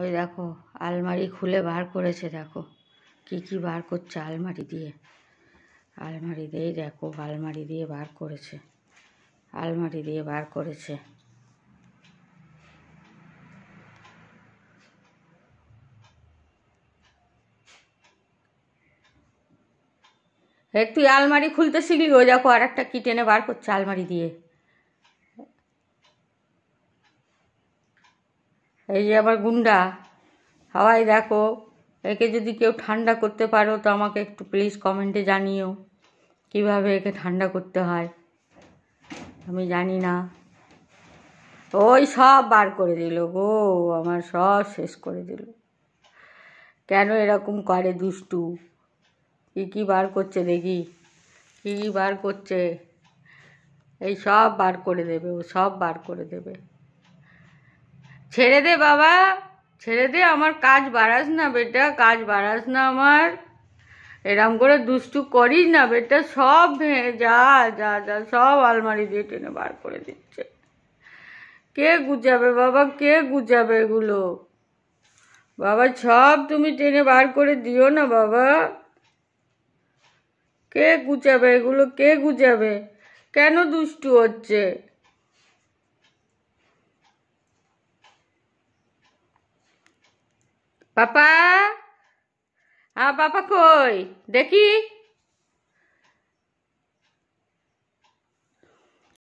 ওই দেখো আলমারি খুলে বার করেছে দেখো কি কি বার করছে আলমারি দিয়ে আলমারি দিয়ে দেখো আলমারি দিয়ে বার করেছে আলমারি দিয়ে বার করেছে তুই আলমারি খুলতে শিখলি ওই দেখো আর একটা কি টেনে বার করছে আলমারি দিয়ে এই যে আমার গুন্ডা হাওয়াই দেখো একে যদি কেউ ঠান্ডা করতে পারো তো আমাকে একটু প্লিজ কমেন্টে জানিও কিভাবে একে ঠান্ডা করতে হয় আমি জানি না ওই সব বার করে দিল গো আমার সব শেষ করে দিল কেন এরকম করে দুষ্টু কী কী বার করছে দেখি কী কী বার করছে এই সব বার করে দেবে ও সব বার করে দেবে ছেড়ে দে বাবা ছেড়ে দে আমার কাজ বাড়াস না বেটা কাজ বাড়াস না আমার এরম করে দুষ্টু করিস না বেটা সব ভেঙে যা যা যা সব আলমারি দিয়ে টেনে বার করে দিচ্ছে কে গুজাবে বাবা কে গুজাবে এগুলো বাবা সব তুমি টেনে বার করে দিও না বাবা কে গুজাবে এগুলো কে গুজাবে কেন দুষ্টু হচ্ছে Papá! Ah, papacoi! Daqui!